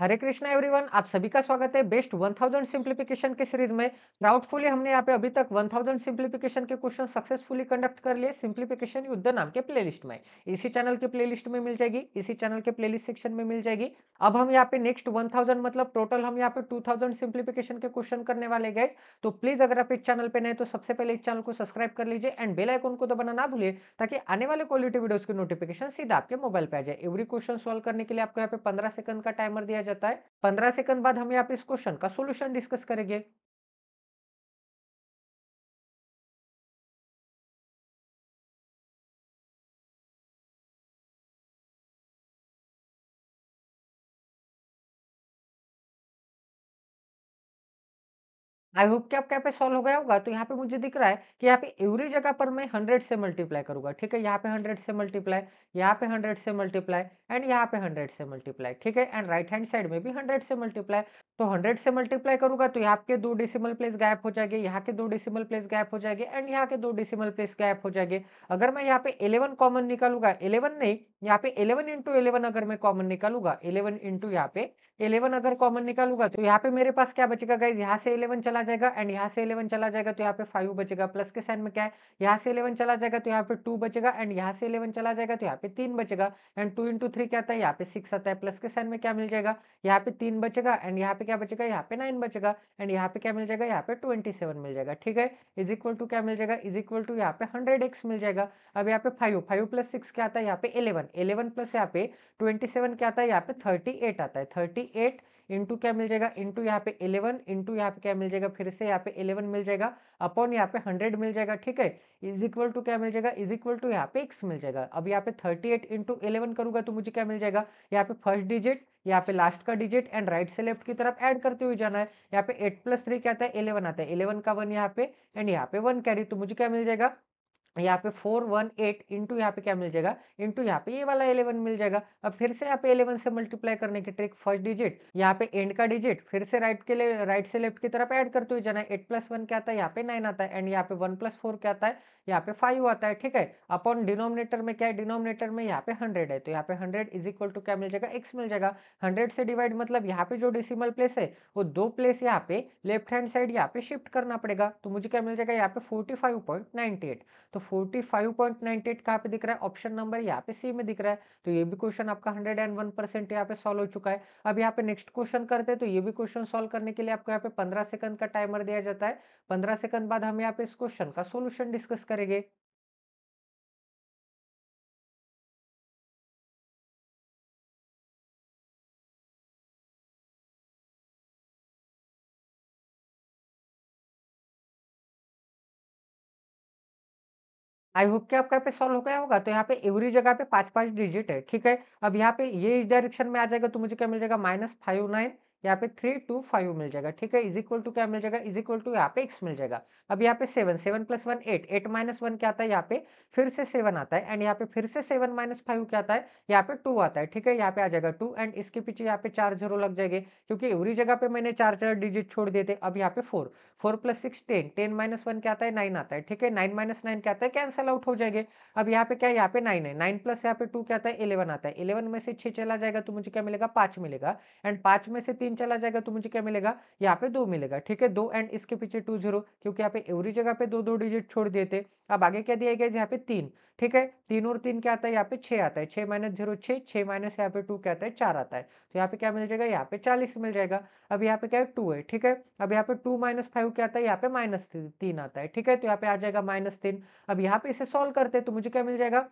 हरे Krishna everyone आप सभी का स्वागत है बेस्ट 1000 सिंप्लीफिकेशन के सीरीज में डाउटफुली हमने यहाँ पे अभी तक 1000 सिंप्लीफिकेशन के क्वेश्चन सक्सेसफुली कंडक्ट कर लिए सिंप्लीफिकेशन युद्ध नाम के प्लेलिस्ट में इसी चैनल के प्लेलिस्ट में मिल जाएगी इसी चैनल के प्लेलिस्ट सेक्शन में मिल जाएगी अब हम यहाँ पे नेक्स्ट वन मतलब टोटल हम यहाँ पे टू सिंप्लीफिकेशन के क्वेश्चन करने वाले गए तो प्लीज अगर आप इस चैनल पर नए तो सबसे पहले इस चैनल को सब्सक्राइब कर लीजिए एंड बेलाइकोन को दबाना ना भूलिए ताकि आने वाले क्वालिटी वीडियोज की नोटिफिकेशन सीधा आपके मोबाइल पर आ जाए एवरी क्वेश्चन सोल्व करने के लिए आपको यहाँ पे पंद्रह सेकंड का टाइमर दिया जाता है पंद्रह सेकंड बाद हम यहाँ पे इस क्वेश्चन का सोल्यूशन डिस्कस करेंगे आई होप कि आपके यहाँ पे सॉल्व हो गया होगा तो यहाँ पे मुझे दिख रहा है कि यहाँ पे एवरी जगह पर मैं हंड्रेड से मल्टीप्लाई करूंगा ठीक है यहाँ पे हंड्रेड से मल्टीप्लाई यहाँ पे हंड्रेड से मल्टीप्लाई एंड यहाँ पे हंड्रेड से मल्टीप्लाई ठीक है एंड राइट हैंड साइड में भी हंड्रेड से मल्टीप्लाई तो हंड्रेड से मल्टीप्लाई करूंगा तो यहाँ के दो डिसिमल प्लेस गायब हो जाएगी यहाँ के दो डिसिमल प्लेस गायब हो जाएगी एंड यहाँ के दो डिसिमल प्लेस गायब हो जाएगी अगर मैं यहाँ पे इलेवन कॉमन निकालूंगा इलेवन नहीं यहाँ पे इलेवन इंटू इलेवन अगर मैं कॉमन निकालूगा इलेवन इंटू यहाँ पे इलेवन अगर कॉमन निकालूगा तो यहाँ पे मेरे पास क्या बचेगा गाइज यहाँ से इलेवन चला जाएगा एंड यहाँ से इलेवन चला जाएगा तो यहाँ पे फाइव बचेगा प्लस के साइन में क्या है यहाँ से इलेवन चला जाएगा तो यहाँ पे टू बचेगा एंड यहाँ से इलेवन चला जाएगा तो यहाँ पे तीन बचेगा एंड टू इंटू थ्री क्या आता है यहाँ पे सिक्स आता है प्लस के साइन में क्या मिल जाएगा यहाँ पे तीन बचेगा एंड यहाँ पे क्या बचेगा यहाँ पे नाइन बचेगा एंड यहाँ पे क्या मिल जाएगा यहाँ पे ट्वेंटी सेवन मिल जाएगा ठीक है इज इक्वल टू क्या मिल जाएगा इज इक्वल टू यहाँ पे हंड्रेड एक्स मिल जाएगा अब यहाँ पे फाइव फाइव प्लस सिक्स क्या आता है यहाँ पे इलेवन इलेवन प्लस यहाँ पे ट्वेंटी सेवन क्या आता है यहाँ पे थर्टी एट आता है थर्टी एट इंटू क्या मिल जाएगा इंटू यहाँ पे इलेवन इंटू यहाँ पे क्या मिल जाएगा फिर से यहाँ पे इलेवन मिल जाएगा अपॉन यहाँ पे हंड्रेड मिल जाएगा ठीक है इज इक्वल टू क्या मिल जाएगा इज इक्वल टू यहाँ पे एक्स मिल जाएगा अब यहाँ पे थर्टी एट इंटू इलेवन करूंगा तो मुझे क्या मिल जाएगा यहाँ पे फर्स्ट डिजिट यहाँ पे लास्ट का डिजिट एंड राइट से लेफ्ट की तरफ ऐड करते हुए जाना है यहाँ पे एट प्लस थ्री क्या आता है इलेवन आता है इलेवन का वन यहाँ पे एंड यहाँ पे वन कैरी तो मुझे क्या मिल जाएगा यहाँ पे फोर वन एट इंटू यहाँ पे क्या मिल जाएगा इंटू यहाँ पे ये वाला इलेवन मिल जाएगा अब फिर से यहाँ पे इलेवन से मल्टीप्लाई करने की ट्रिक फर्स्ट डिजिट यहाँ पे एंड का डिजिट फिर से राइट के लिए राइट से लेफ्ट की तरफ ऐड करते हुए जाना एट प्लस वन क्या आता है यहाँ पे नाइन आता है एंड यहाँ पे वन प्लस फोर क्या आता है यहाँ पे फाइव आता है ठीक है अपॉन डिनोमिनेटर में क्या है डिनोमिनेटर में यहाँ पे हंड्रेड है तो यहाँ पे हंड्रेड इज इक्वल टू क्या मिल जाएगा एक्स मिल जाएगा हंड्रेड से डिवाइड मतलब यहाँ पे जो डिसिमल प्लेस है वो दो प्लेस यहाँ पे लेफ्ट हैंड साइड यहाँ पे शिफ्ट करना पड़ेगा तो मुझे क्या मिल जाएगा यहाँ पे forty five point ninety eight तो forty five point ninety eight कहाँ पे दिख रहा है ऑप्शन नंबर यहाँ पे सी में दिख रहा है तो ये भी क्वेश्चन आपका हंड्रेड एंड वन परसेंट यहाँ पे सॉल्व हो चुका है अब यहाँ पे नेक्स्ट क्वेश्चन करते हैं तो ये भी क्वेश्चन सोल्व करने के लिए आपको यहाँ पे पंद्रह सेकंड का टाइमर दिया जाता है पंद्रह सेकंड बाद हम यहाँ पे इस क्वेश्चन का सोल्यूशन डिस्कस कर करेंगे आई होप कि आपका यहाँ पे सॉल्व हो गया होगा तो यहाँ पे एवरी जगह पे पांच पांच डिजिट है ठीक है अब यहाँ पे ये इस डायरेक्शन में आ जाएगा तो मुझे क्या मिल जाएगा माइनस फाइव नाइन यहाँ पे थ्री टू फाइव मिल जाएगा ठीक है इज इक्वल टू क्या मिल जाएगा इज इक्वल टू यहाँ पे एक्स मिल जाएगा अब यहाँ पे seven seven plus one eight eight minus one क्या आता है यहाँ पे फिर से सेवन आता है एंड यहाँ पे फिर से सेवन माइनस फाइव क्या आता है यहाँ पे टू आता है ठीक है यहाँ पे आ जाएगा टू एंड इसके पीछे यहाँ पे चार जीरो लग जाएंगे क्योंकि एवरी जगह पे मैंने चार चार डिजिट छोड़ देते अब यहाँ पे four four plus six ten ten minus one क्या आता है नाइन आता है ठीक है नाइन माइनस नाइन क्या आता है कैंसल आउट हो जाएंगे अब यहाँ पे क्या यहाँ पे नाइन है नाइन प्लस यहाँ पे टू क्या आता है इलेवन आता है इलेवन में से छह चला जाएगा तो मुझे क्या मिलेगा पांच मिलेगा एंड पांच में से तीन तीन चला जाएगा तो मुझे क्या मिलेगा यहाँ पे दो मिलेगा ठीक है दो एंड इसके पीछे टू जीरो क्योंकि यहाँ पे एवरी जगह पे दो दो डिजिट छोड़ दिए थे अब आगे क्या दिया गया यहाँ पे तीन ठीक है तीन और तीन क्या आता है यहाँ पे छह आता है छह माइनस जीरो छह छह माइनस यहाँ पे टू क्या आता है चार आता है तो यहाँ पे क्या मिल जाएगा यहाँ पे चालीस मिल जाएगा अब यहाँ पे क्या है टू है ठीक है अब यहाँ पे टू माइनस फाइव क्या आता है यहाँ पे माइनस तीन आता है ठीक है तो यहाँ पे आ जाएगा माइनस तीन अब यहाँ पे इसे सोल्व करते हैं तो मुझे क्या मिल जाएगा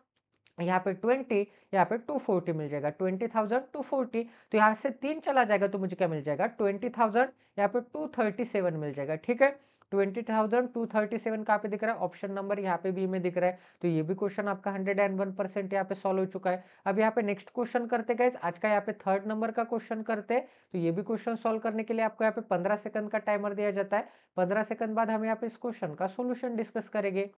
यहाँ पे ट्वेंटी यहाँ पे टू फोर्टी मिल जाएगा ट्वेंटी थाउजेंड टू फोर्टी तो यहाँ से तीन चला जाएगा तो मुझे क्या मिल जाएगा ट्वेंटी थाउजेंड यहाँ पे टू थर्टी सेवन मिल जाएगा ठीक है twenty thousand two thirty seven कहाँ पे दिख रहा है ऑप्शन नंबर यहाँ पे भी में दिख रहा है तो ये भी क्वेश्चन आपका हंड्रेड एंड वन परसेंट यहाँ पे सॉल्व हो चुका है अब यहाँ पे नेक्स्ट क्वेश्चन करते गए आज का यहाँ पे थर्ड नंबर का क्वेश्चन करते हैं तो ये भी क्वेश्चन सॉल्व करने के लिए आपको यहाँ पे पंद्रह सेकंड का टाइमर दिया जाता है पंद्रह सेकंड बाद हम यहाँ पे इस क्वेश्चन का सोल्यूशन डिस्कस करेंगे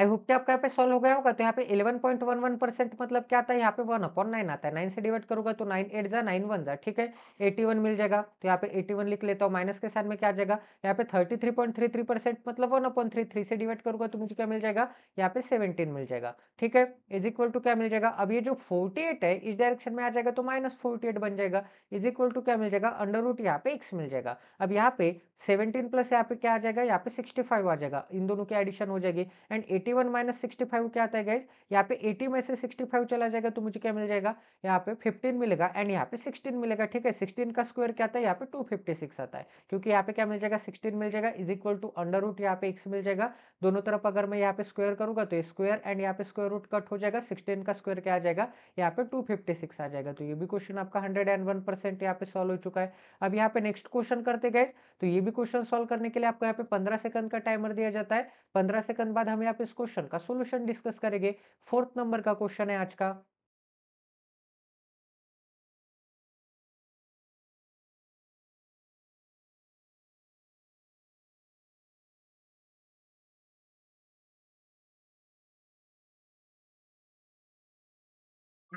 आई होप कि आपका यहाँ पे सॉल्व हो गया होगा तो यहाँ पे 11.11 परसेंट मतलब क्या आता है यहाँ पे वन अपॉन नाइन आता है नाइन से डिवाइड करूंगा तो नाइन एट जा नाइन वन जा ठीक है 81 मिल जाएगा तो यहाँ पे 81 लिख लेता हूँ माइनस के साथ में क्या आ जाएगा यहाँ पे 33.33 परसेंट मतलब वन अपॉन थ्री थ्री से डिवाइड करूंगा तो मुझे क्या मिल जाएगा यहाँ पे सेवनटीन मिल जाएगा ठीक है इज इक्वल टू क्या मिल जाएगा अब ये जो फोर्टी एट है इस डायरेक्शन में आ जाएगा तो माइनस फोर्टी एट बन जाएगा इज इक्वल टू क्या मिल जाएगा अंडर रूट यहाँ पे एक्स मिल जाएगा अब यहाँ पे सेवनटीन प्लस यहाँ पे क्या आ जाएगा यहाँ पे सिक्सटी फाइव आ जाएगा इन दोनों की एडिशन हो जाएगी and eighty eighty one minus sixty five क्या आता है गाइज यहाँ पे एटी में से सिक्सटी फाइव चला जाएगा तो मुझे क्या मिल जाएगा यहाँ पे फिफ्टीन मिलेगा एंड यहाँ पे सिक्सटीन मिलेगा ठीक है सिक्सटीन का स्क्वायर क्या आता है यहाँ पे टू फिफ्टी सिक्स आता है क्योंकि यहाँ पे क्या मिल जाएगा सिक्सटीन मिल जाएगा is equal to under root यहाँ पे एक्स मिल जाएगा दोनों तरफ अगर मैं यहाँ पे स्क्वेयर करूंगा तो स्क्वेयर एंड यहाँ पे स्क्वेयर रूट कट हो जाएगा सिक्सटीन का स्क्वेयर क्या आ जाएगा यहाँ पे टू फिफ्टी सिक्स आ जाएगा तो ये भी क्वेश्चन आपका हंड्रेड एंड वन परसेंट यहाँ पे सॉल्व हो चुका है अब यहाँ पे नेक्स्ट क्वेश्चन करते गए तो ये भी क्वेश्चन सोल्व करने के लिए आपको यहाँ पे पंद्रह सेकंड का टाइमर दिया जाता है पंद्रह सेकंड बाद हम यहाँ पे इस क्वेश्चन का सोल्यूशन डिस्कस करेंगे फोर्थ नंबर का क्वेश्चन है आज का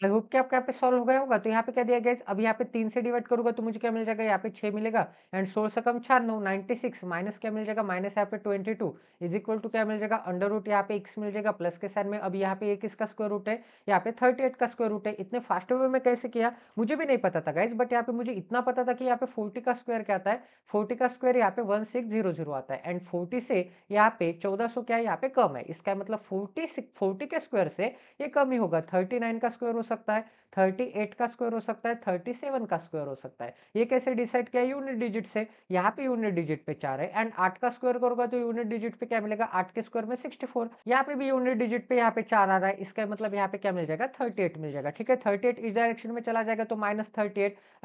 आई होप कि आपका यहाँ पे सॉल्व हो गया होगा तो यहाँ पे क्या दिया गया अब यहाँ पे तीन से डिवाइड करूंगा तो मुझे क्या मिल जाएगा यहाँ पे छह मिलेगा एंड सोल से कम छान नौ नाइनटी सिक्स माइनस क्या मिल जाएगा माइनस यहाँ पे twenty two is equal to क्या मिल जाएगा अंडर रूट यहाँ पे एक्स मिल जाएगा प्लस के साइड में अब यहाँ पे एक इसका स्क्वायर रूट है यहाँ पे थर्टी एट का स्क्वायर रूट है इतने फास्ट वे में कैसे किया मुझे भी नहीं पता था गाइज बट यहाँ पे मुझे इतना पता था कि यहाँ पे फोर्टी का स्क्वायर क्या आता है फोर्टी का स्क्वायर यहाँ पे वन सिक्स जीरो जीरो आता है एंड फोर्टी से यहाँ पे चौदह सौ क्या है यहाँ पे कम है इसका मतलब फोर्टी फोर्टी के स्क्वायर से ये कम ही होगा थर्टी नाइन का स्क्वायर सकता है थर्टी एट का स्क्वायर हो सकता है थर्टी सेवन का स्क्वायर हो सकता है ये कैसे डिसाइड किया यूनिट डिजिट से यहाँ पे यूनिट डिजिट पे चार है एंड आठ का स्क्वायर करोगा तो यूनिट डिजिट पे क्या मिलेगा आठ के स्क्वायर में सिक्सटी फोर यहाँ पे भी यूनिट डिजिट पे यहाँ पे चार आ रहा है इसका मतलब यहाँ पे क्या मिल जाएगा थर्टी मिल जाएगा ठीक है थर्टी इस डायरेक्शन में चला जाएगा तो माइनस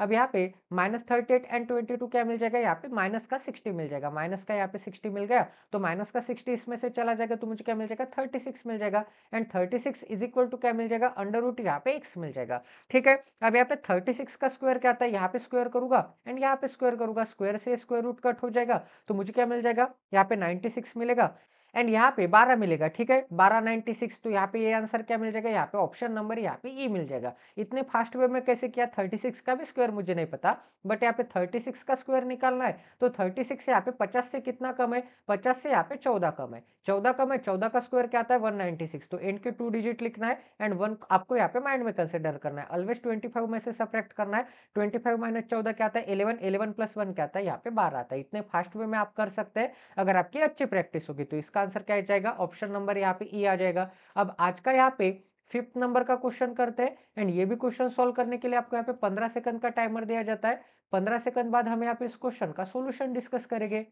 अब यहाँ पे माइनस एंड ट्वेंटी क्या मिल जाएगा यहाँ पे माइनस का सिक्सटी मिल जाएगा माइनस का यहाँ पे सिक्सटी मिल गया तो माइनस का सिक्सटी इसमें से चला जाएगा तो मुझे क्या मिल जाएगा थर्टी मिल जाएगा and thirty is equal to क्या मिल जाएगा अंडर रूट यहाँ पे पे एक्स मिल जाएगा ठीक है अब यहाँ पे थर्टी सिक्स का स्क्वायर क्या आता है यहाँ पे स्क्वायर करूंगा एंड यहाँ पे स्क्वायर करूंगा स्क्वायर से स्क्वायर रूट कट हो जाएगा तो मुझे क्या मिल जाएगा यहाँ पे नाइनटी सिक्स मिलेगा एंड यहाँ पे 12 मिलेगा ठीक है 1296 तो यहाँ पे ये आंसर क्या मिल जाएगा यहाँ पे ऑप्शन नंबर यहाँ पे ई मिल जाएगा इतने फास्ट वे में कैसे किया 36 का भी स्क्वायर मुझे नहीं पता बट यहाँ पे 36 का स्क्वायर निकालना है तो 36 यहाँ पे 50 से कितना कम है 50 से यहाँ पे 14 कम है 14 कम है 14 का स्क्वायर क्या आता है सिक्स तो एंड के टू डिजिट लिखना है एंड वन आपको यहाँ पे माइंड में कंसिडर करना है ऑलवेज फाइव में से सप्रैक्ट करना है ट्वेंटी फाइव माइनस चौदह क्या आता है इलेवन इलेवन प्लस वन क्या आता है यहाँ पे बारह आता है इतने फास्ट वे में आप कर सकते हैं अगर आपकी अच्छी प्रैक्टिस होगी तो इसका इसका आंसर क्या आ जाएगा ऑप्शन नंबर यहाँ पे ई e आ जाएगा अब आज का यहाँ पे फिफ्थ नंबर का क्वेश्चन करते हैं एंड ये भी क्वेश्चन सोल्व करने के लिए आपको यहाँ पे पंद्रह सेकंड का टाइमर दिया जाता है पंद्रह सेकंड बाद हम यहाँ पे इस क्वेश्चन का सोल्यूशन डिस्कस करेंगे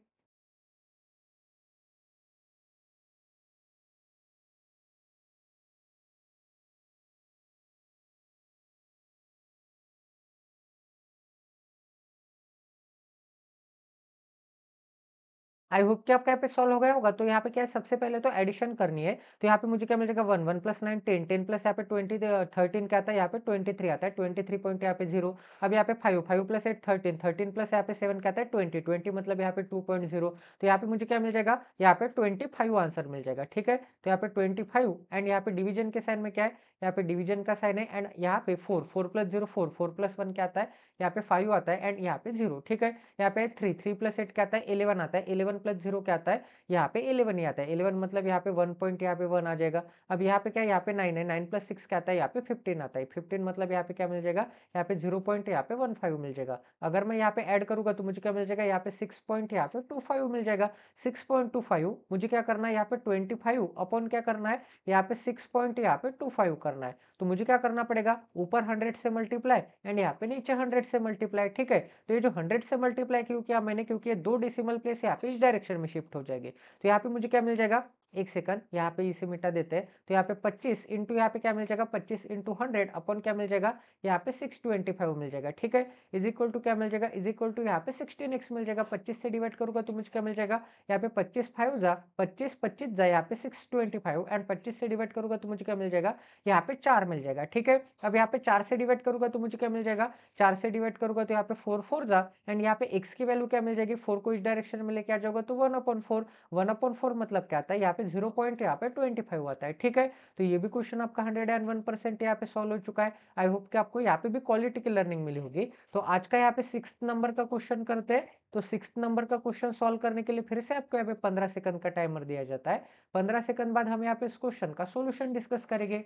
आई होप कि आपका यहाँ पे सॉल्व हो गया होगा तो यहाँ पे क्या है सबसे पहले तो एडिशन करनी है तो यहाँ पे मुझे क्या मिल जाएगा one one plus nine ten ten plus यहाँ पे ट्वेंटी थर्टीन क्या आता है यहाँ पे ट्वेंटी थ्री आता है ट्वेंटी थ्री पॉइंट यहाँ पे जीरो अब यहाँ पे five five plus eight thirteen thirteen plus यहाँ पे सेवन क्या है ट्वेंटी ट्वेंटी मतलब यहाँ पे टू पॉइंट जीरो तो यहाँ पे मुझे क्या मिल जाएगा यहाँ पे ट्वेंटी फाइव आंसर मिल जाएगा ठीक है तो यहाँ पे ट्वेंटी फाइव एंड यहाँ पे डिवीजन के साइन में क्या है यहाँ पे डिवीजन का साइन है एंड यहाँ पे four four plus zero four four plus one क्या आता है यहाँ पे फाइव आता है एंड यहाँ पे जीरो ठीक है यहाँ पे थ्री थ्री प्लस एट क्या आता है इलेवन आता है इलेवन वन प्लस जीरो क्या आता है यहाँ पे इलेवन ही आता है इलेवन मतलब यहाँ पे वन पॉइंट यहाँ पे वन आ जाएगा अब यहाँ पे क्या यहाँ पे नाइन है नाइन प्लस सिक्स क्या आता है यहाँ पे फिफ्टीन आता है फिफ्टीन मतलब यहाँ पे क्या मिल जाएगा यहाँ पे जीरो पॉइंट यहाँ पे वन फाइव मिल जाएगा अगर मैं यहाँ पे ऐड करूंगा तो मुझे क्या मिल जाएगा यहाँ पे सिक्स पॉइंट यहाँ पे टू फाइव मिल जाएगा सिक्स पॉइंट टू फाइव मुझे क्या करना है यहाँ पे ट्वेंटी फाइव अपॉन क्या करना है यहाँ पे सिक्स पॉइंट यहाँ पे टू फाइव करना है तो मुझे क्या करना पड़ेगा ऊपर हंड्रेड से मल्टीप्लाई एंड यहाँ पे नीचे हंड्रेड से मल्टीप्लाई ठीक है तो ये जो हंड्रेड से मल्टीप्लाई क्यों किया मैंने क्योंकि ये दो डिसिमल प्लेस यहाँ पे इस डायरेक्शन में शिफ्ट हो जाएगी तो यहाँ पे मुझे क्या मिल जाएगा एक सेकंड यहाँ पे इसे मिटा देते हैं तो यहाँ पे 25 इंटू यहाँ पे क्या मिल जाएगा 25 इंटू हंड्रेड अपन क्या मिल जाएगा यहाँ पे 625 मिल जाएगा ठीक है इज इक्वल टू क्या मिल जाएगा इज इक्वल टू यहाँ पे 16x मिल जाएगा 25 से डिवाइड करूंगा तो मुझे क्या मिल जाएगा यहाँ पे 25 फाइव जा 25 पच्चीस जा यहाँ पे 625 एंड 25 से डिवाइड करूंगा तो मुझे क्या मिल जाएगा यहाँ पे चार मिल जाएगा ठीक है अब यहाँ पे चार से डिवाइड करूंगा तो मुझे क्या मिल जाएगा चार से डिवाइड करूंगा तो यहाँ पे फोर फोर जा एंड यहाँ पे एक्स की वैल्यू क्या मिल जाएगी फोर को इस डायरेक्शन में लेके आ जाओगे तो one upon four one four मतलब क्या आता है यहाँ पे जीरो पॉइंट यहाँ पे ट्वेंटी फाइव आता है ठीक है तो ये भी क्वेश्चन आपका हंड्रेड एंड वन परसेंट यहाँ पे सॉल्व हो चुका है आई होप कि आपको यहाँ पे भी क्वालिटी की लर्निंग मिली होगी तो आज का यहाँ पे सिक्स नंबर का क्वेश्चन करते हैं तो सिक्स नंबर का क्वेश्चन सॉल्व करने के लिए फिर से आपको यहाँ पे पंद्रह सेकंड का टाइमर दिया जाता है पंद्रह सेकंड बाद हम यहाँ पे इस क्वेश्चन का सोल्यूशन डिस्कस करेंगे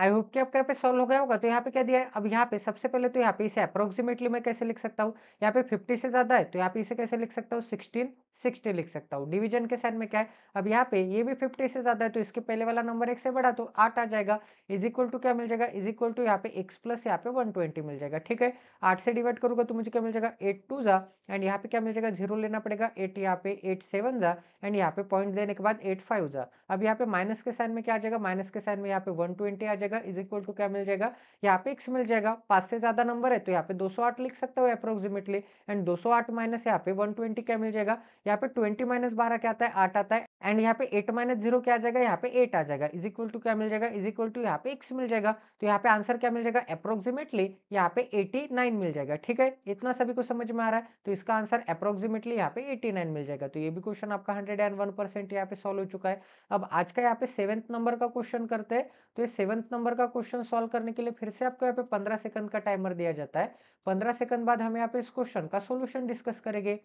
आई होप कि आपका यहाँ पे सॉल्व हो गया होगा तो यहाँ पे क्या दिया है अब यहाँ पे सबसे पहले तो यहाँ पे इसे अप्रोक्सीमेटली मैं कैसे लिख सकता हूँ यहाँ पे फिफ्टी से ज्यादा है तो यहाँ पे इसे कैसे लिख सकता हूँ सिक्सटीन सिक्सटी लिख सकता हूँ डिवीजन के साइड में क्या है अब यहाँ पे ये भी फिफ्टी से ज्यादा है तो इसके पहले वाला नंबर एक से बड़ा तो आठ आ जाएगा इज इक्वल टू क्या मिल जाएगा इज इक्वल टू यहाँ पे एक्स प्लस यहाँ पे वन ट्वेंटी मिल जाएगा ठीक है आठ से डिवाइड करूंगा तो मुझे क्या मिल जाएगा एट टू जा एंड यहाँ पे क्या मिल जाएगा जीरो लेना पड़ेगा एट यहाँ पे एट सेवन जा एंड यहाँ पे पॉइंट देने के बाद एट फाइव जा अब यहाँ पे माइनस के साइन में क्या आ जाएगा माइनस के साइन में यहाँ पे वन ट्वेंटी आ जाएगा जाएगा इज इक्वल टू क्या मिल जाएगा यहाँ पे एक्स मिल जाएगा पांच से ज्यादा नंबर है तो यहाँ पे 208 लिख सकते हो अप्रोक्सीमेटली एंड 208 माइनस यहाँ पे 120 क्या मिल जाएगा यहाँ पे 20 माइनस बारह क्या आता है आठ आता है एंड यहाँ पे एट माइनस जीरो क्या आ जाएगा यहाँ पे एट आ जाएगा इज इक्वल टू क्या मिल जाएगा इज इक्वल टू यहाँ पे एक्स मिल जाएगा तो यहाँ पे आंसर क्या मिल जाएगा अप्रोक्सीमेटली यहाँ पे एटी नाइन मिल जाएगा ठीक है इतना सभी को समझ में आ रहा है तो इसका आंसर अप्रोक्सीमेटली यहाँ पे एटी नाइन मिल जाएगा तो ये भी क्वेश्चन आपका हंड्रेड एंड वन परसेंट यहाँ पे सॉल्व हो चुका है अब आज का यहाँ पे सेवंथ नंबर का क्वेश्चन करते हैं तो ये सेवंथ नंबर का क्वेश्चन सोल्व करने के लिए फिर से आपको यहाँ पे पंद्रह सेकंड का टाइमर दिया जाता है पंद्रह सेकंड बाद हम यहाँ पे इस क्वेश्चन का सोल्यूशन डिस्कस करेंगे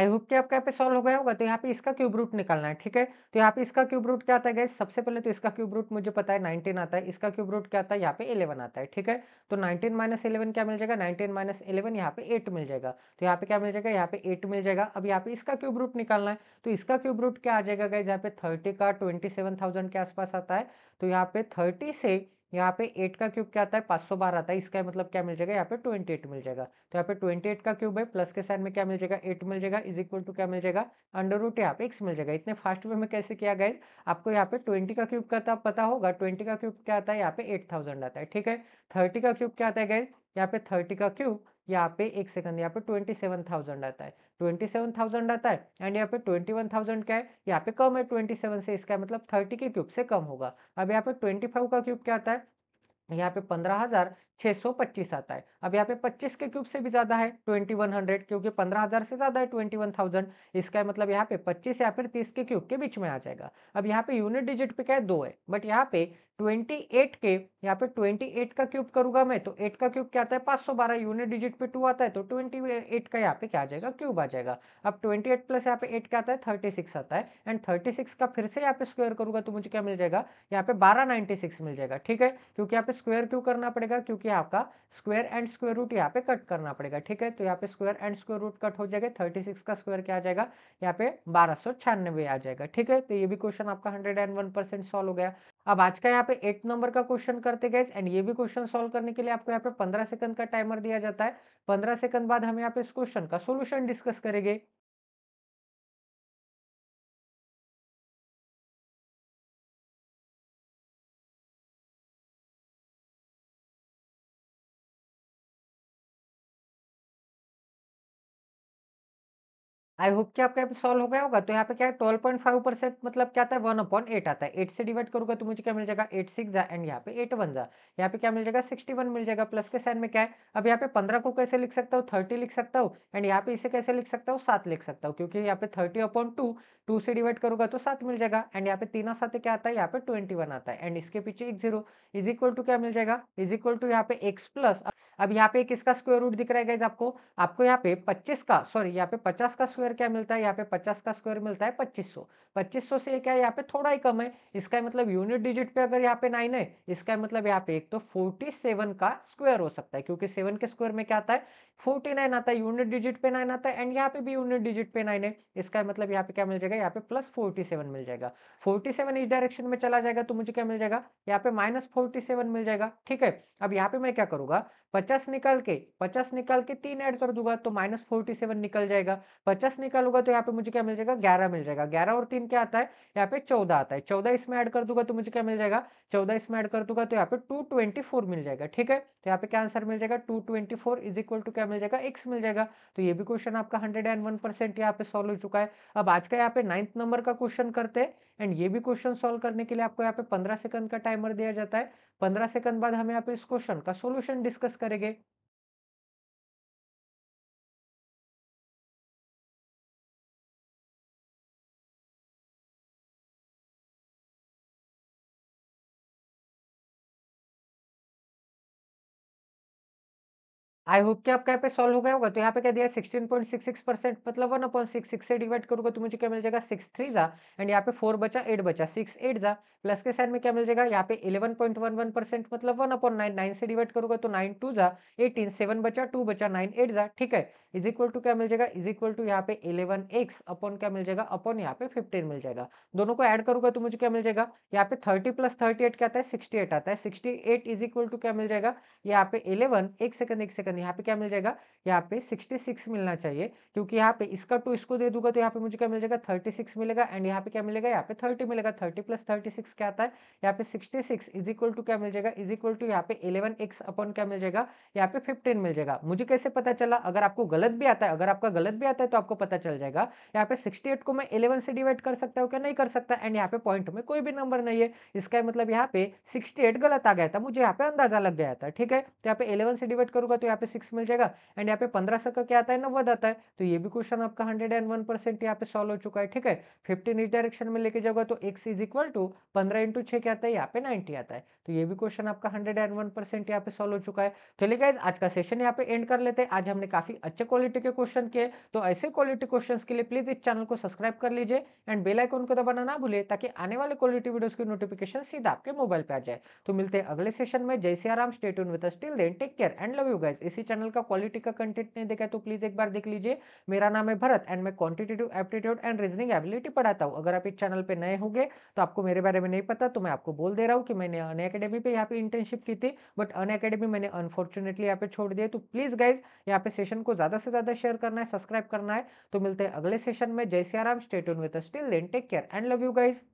आई होप कि आपका यहाँ पे सॉल्व हो गया होगा तो यहाँ पे इसका क्यूब रूट निकालना है ठीक है तो यहाँ पे इसका क्यूब रूट क्या आता है गैस सबसे पहले तो इसका क्यूब रूट मुझे पता है नाइनटीन आता है इसका क्यूब रूट क्या आता है यहाँ पे इलेवन आता है ठीक है तो नाइनटीन माइनस इलेवन क्या मिल जाएगा नाइनटीन माइनस इलेवन यहाँ पे एट मिल जाएगा तो यहाँ पे क्या मिल जाएगा यहाँ पे एट मिल जाएगा अब यहाँ पे इसका क्यूब रूट निकालना है तो इसका क्यूब रूट क्या आ जाएगा गैस यहाँ पे थर्टी का ट्वेंटी के आसपास आता है तो यहाँ पे थर्टी से यहाँ पे एट का क्यूब क्या आता है पाँच सौ बारह आता है इसका मतलब क्या मिल जाएगा यहाँ पे ट्वेंटी एट मिल जाएगा तो यहाँ पे ट्वेंटी एट का क्यूब है प्लस के साइन में क्या मिल जाएगा एट मिल जाएगा इज इक्वल टू क्या मिल जाएगा अंडर रूट यहाँ पे एक्स मिल जाएगा इतने फास्ट वे में कैसे किया गया आपको यहाँ पे ट्वेंटी का क्यूब का पता होगा ट्वेंटी का क्यूब क्या आता है यहाँ पे एट थाउजेंड आता है ठीक है थर्टी का क्यूब क्या आता है गैस यहाँ पे थर्टी का क्यूब यहाँ पे एक सेकंड यहाँ पे ट्वेंटी सेवन थाउजेंड आता है ट्वेंटी सेवन थाउजेंड आता है एंड यहाँ पे ट्वेंटी वन थाउजेंड क्या है यहाँ पे कम है ट्वेंटी सेवन से इसका मतलब थर्टी के क्यूब से कम होगा अब यहाँ पे ट्वेंटी फाइव का क्यूब क्या आता है यहाँ पे पंद्रह हजार 625 आता है अब यहाँ पे 25 के क्यूब से भी ज्यादा है 2100 क्योंकि 15000 से ज्यादा है 21000 इसका मतलब यहाँ पे 25 या फिर 30 के क्यूब के बीच में आ जाएगा अब यहाँ पे यूनिट डिजिट पे क्या है दो है बट यहाँ पे 28 के यहाँ पे 28 का क्यूब करूंगा मैं तो 8 का क्यूब क्या आता है 512 यूनिट डिजिट पे टू आता है तो 28 का यहाँ पे क्या आ जाएगा क्यूब आ जाएगा अब 28 प्लस यहाँ पे 8 क्या आता है 36 आता है एंड 36 का फिर से यहाँ पे स्क्वायर करूंगा तो मुझे क्या मिल जाएगा यहाँ पे 1296 मिल जाएगा ठीक है क्योंकि यहाँ पे स्क्वायर क्यों करना पड़ेगा क्योंकि के आपका स्क्वायर एंड स्क्वायर रूट यहाँ पे कट करना पड़ेगा ठीक है तो यहाँ पे square and square root cut हो जाएगा थर्टी सिक्स का स्क्वायर क्या आ जाएगा यहाँ पे बारह सौ छियानबे आ जाएगा ठीक है तो ये भी क्वेश्चन आपका hundred and one percent solve हो गया अब आज का यहाँ पे एट नंबर का क्वेश्चन करते गए एंड ये भी क्वेश्चन सॉल्व करने के लिए आपको यहाँ पे पंद्रह सेकंड का टाइमर दिया जाता है पंद्रह सेकंड बाद हम यहाँ पे इस क्वेश्चन का सोल्यूशन डिस्कस करेंगे आई होप कि आपका यहाँ सॉल्व हो गया होगा तो यहाँ पे क्या है ट्वेल्व पॉइंट फाइव परसेंट मतलब क्या आता है वन अपॉन एट आता है एट से डिवाइड करूंगा तो मुझे क्या मिल जाएगा एट सिक्स जा एंड यहाँ पे एट वन जा यहाँ पे क्या मिल जाएगा सिक्सटी वन मिल जाएगा प्लस के साइन में क्या है अब यहाँ पे पंद्रह को कैसे लिख सकता हूँ थर्टी लिख सकता हूँ एंड यहाँ पे इसे कैसे लिख सकता हूँ सात लिख सकता हूँ क्योंकि यहाँ पे थर्टी अपॉन टू टू से डिवाइड करूंगा तो सात मिल जाएगा एंड यहाँ पे तीन साथ क्या आता है यहाँ पे ट्वेंटी वन आता है एंड इसके पीछे एक जीरो इज इक्वल टू क्या मिल जाएगा इज इक्वल टू यहाँ पे एक्स प्लस अब यहाँ पे किसका स्क्वायर रूट दिख रहा है आपको आपको यहाँ पे पच्चीस का सॉरी यहाँ पे पचास का स्क्वायर स्क्वायर क्या मिलता है यहाँ पे पचास का स्क्वायर मिलता है पच्चीस सौ पच्चीस सौ से क्या यहाँ पे थोड़ा ही कम है इसका मतलब यूनिट डिजिट पे अगर यहाँ पे नाइन है इसका मतलब यहाँ पे एक तो फोर्टी सेवन का स्क्वायर हो सकता है क्योंकि सेवन के स्क्वायर में क्या आता है फोर्टी नाइन आता है यूनिट डिजिट पे नाइन आता है एंड यहाँ पे भी यूनिट डिजिट पे नाइन है इसका मतलब यहाँ पे क्या मिल जाएगा यहाँ पे प्लस फोर्टी सेवन मिल जाएगा फोर्टी सेवन इस डायरेक्शन में चला जाएगा तो मुझे क्या मिल जाएगा यहाँ पे माइनस फोर्टी सेवन मिल जाएगा ठीक है अब यहाँ पे मैं क्या करूंगा पचास निकाल के पचास निकाल के तीन ऐड कर दूंगा तो माइनस फोर्टी सेवन निकल जाएगा पचास निकालूंगा तो यहाँ पे मुझे क्या मिल जाएगा ग्यारह मिल जाएगा ग्यारह और तीन क्या आता है यहाँ पे चौदह आता है चौदह इसमें ऐड कर दूंगा तो मुझे क्या मिल जाएगा चौदह इसमें ऐड कर दूंगा तो यहाँ पे टू ट्वेंटी फोर मिल जाएगा ठीक है तो यहाँ पे क्या आंसर मिल जाएगा two twenty four is equal to क्या मिल जाएगा एक्स मिल जाएगा तो ये भी क्वेश्चन आपका हंड्रेड एंड वन परसेंट यहाँ पे सॉल्व हो चुका है अब आज का यहाँ पे नाइन्थ नंबर का क्वेश्चन करते हैं एंड ये भी क्वेश्चन सोल्व करने के लिए आपको यहाँ पे पंद्रह सेकंड का टाइमर दिया जाता है पंद्रह सेकंड बाद हम यहाँ पे इस क्वेश्चन का सोल्यूशन डिस्कस करेंगे आई होप कि आपका यहाँ पे सॉल्व हो गया होगा तो यहाँ पे क्या दिया sixteen point six six percent मतलब वन अपॉइंट सिक्स सिक्स से डिवाइड करूंगा तो मुझे क्या मिल जाएगा सिक्स थ्री जा एंड यहाँ पे फोर बचा एट बचा सिक्स एट जा प्लस के साइड में क्या मिल जाएगा यहाँ पे eleven point one one percent मतलब वन अपॉइंट नाइन नाइन से डिवाइड करूंगा तो नाइन टू जा एटीन सेवन बचा टू बचा नाइन एट जा ठीक है इज इक्वल टू क्या मिल जाएगा इज इक्वल टू यहाँ पे इलेवन एक्स अपॉन क्या मिल जाएगा अपॉन यहाँ पे फिफ्टीन मिल जाएगा दोनों को एड करूंगा तो मुझे क्या मिल जाएगा यहाँ पे थर्टी प्लस थर्टी एट क्या आता है सिक्सटी एट आता है sixty eight is equal to क्या मिल जाएगा यहाँ पे इलेवन एक सेकंड एक सेकंड यहाँ पे क्या मिल जाएगा यहाँ पे 66 मिलना चाहिए क्योंकि यहाँ पे इसका टू इसको दे दूंगा तो यहाँ पे मुझे क्या मिल जाएगा 36 मिलेगा एंड यहाँ पे क्या मिलेगा यहाँ पे 30 मिलेगा 30 प्लस 36 क्या आता है यहाँ पे 66 सिक्स इज इक्वल टू क्या मिल जाएगा इज इक्वल टू यहाँ पे इलेवन एक्स अपॉन क्या मिल जाएगा यहाँ पे फिफ्टीन मिल जाएगा मुझे कैसे पता चला अगर आपको गलत भी आता है अगर आपका गलत भी आता है तो आपको पता चल जाएगा यहाँ पे 68 को मैं इलेवन से डिवाइड कर सकता हूँ क्या नहीं कर सकता एंड यहाँ पे पॉइंट में कोई भी नंबर नहीं है इसका मतलब यहाँ पे 68 गलत आ गया था मुझे यहाँ पे अंदाजा लग गया था ठीक है तो यहाँ पे इलेवन से डिवाइड करूंगा तो यहाँ पे सिक्स मिल जाएगा एंड यहाँ पे पंद्रह सौ का क्या आता है नब्बे आता है तो ये भी क्वेश्चन आपका हंड्रेड एंड वन परसेंट यहाँ पे सॉल्व हो चुका है ठीक है फिफ्टीन इस डायरेक्शन में लेके जाओगे तो एक्स इज इक्वल टू पंद्रह इंटू छः क्या आता है यहाँ पे नाइनटी आता है तो ये भी क्वेश्चन आपका हंड्रेड एंड वन परसेंट यहाँ पे सॉल्व हो चुका है चलिए गाइज आज का सेशन यहाँ पे एंड कर लेते हैं आज हमने काफी अच्छे क्वालिटी के क्वेश्चन किए तो ऐसे क्वालिटी क्वेश्चन के लिए प्लीज इस चैनल को सब्सक्राइब कर लीजिए एंड बेलाइकॉन को दबाना ना भूले ताकि आने वाले क्वालिटी वीडियोज की नोटिफिकेशन सीधा आपके मोबाइल पे आ जाए तो मिलते हैं अगले सेशन में जैसे आराम state with still then take care and love you guys इसी चैनल का क्वालिटी का कंटेंट नहीं देखा है तो प्लीज एक बार देख लीजिए मेरा नाम है भरत एंड मैं quantitative aptitude and reasoning ability पढ़ाता हूँ अगर आप इस चैनल पर नए होंगे तो आपको मेरे बारे में नहीं पता तो मैं आपको बोल दे रहा हूँ कि मैंने अन अकेडमी पर यहाँ पे इंटर्नशिप की थी बट अन अकेडमी मैंने अनफॉर्चुनेटली यहाँ पे छोड़ दिया तो प्लीज गाइज यहाँ पे सेशन को ज्यादा से ज्यादा शेयर करना है सब्सक्राइब करना है तो मिलते हैं अगले सेशन में जय Siyaram state with still then take care and love you guys